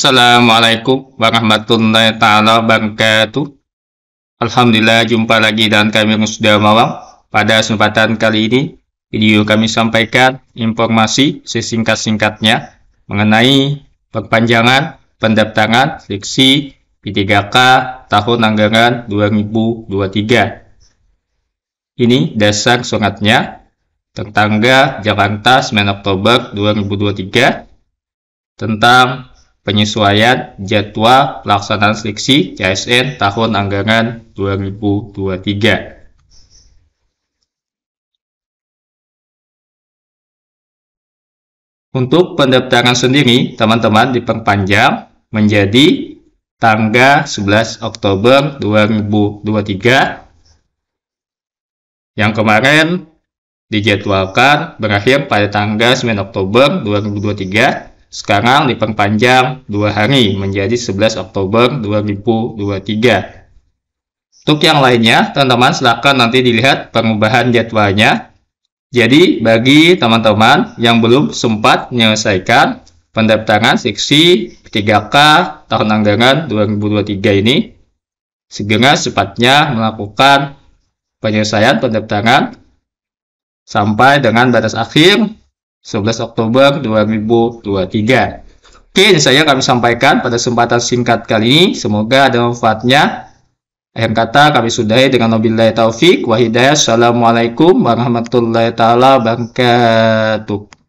Assalamualaikum warahmatullahi taala wabarakatuh. Alhamdulillah jumpa lagi dan kami sudah malam. Pada kesempatan kali ini, video kami sampaikan informasi sesingkat-singkatnya mengenai perpanjangan pendaftaran seleksi P3K tahun anggaran 2023. Ini dasar suratnya tertanggal Jakarta 9 Oktober 2023 tentang penyesuaian jadwal pelaksanaan seleksi CSN tahun anggaran 2023. Untuk pendaftaran sendiri, teman-teman diperpanjang menjadi tanggal 11 Oktober 2023 yang kemarin dijadwalkan berakhir pada tanggal 9 Oktober 2023 sekarang diperpanjang dua hari menjadi 11 Oktober 2023. Untuk yang lainnya, teman-teman silahkan nanti dilihat perubahan jadwalnya. Jadi, bagi teman-teman yang belum sempat menyelesaikan pendaftaran seksi 3K tahun anggaran 2023 ini, segera secepatnya melakukan penyelesaian pendaftaran sampai dengan batas akhir 11 Oktober 2023. Oke, ini saya kami sampaikan pada kesempatan singkat kali ini. Semoga ada manfaatnya. Akhir kata kami sudahi dengan wabillahi taufik wa hidayah. Assalamualaikum warahmatullahi taala wabarakatuh.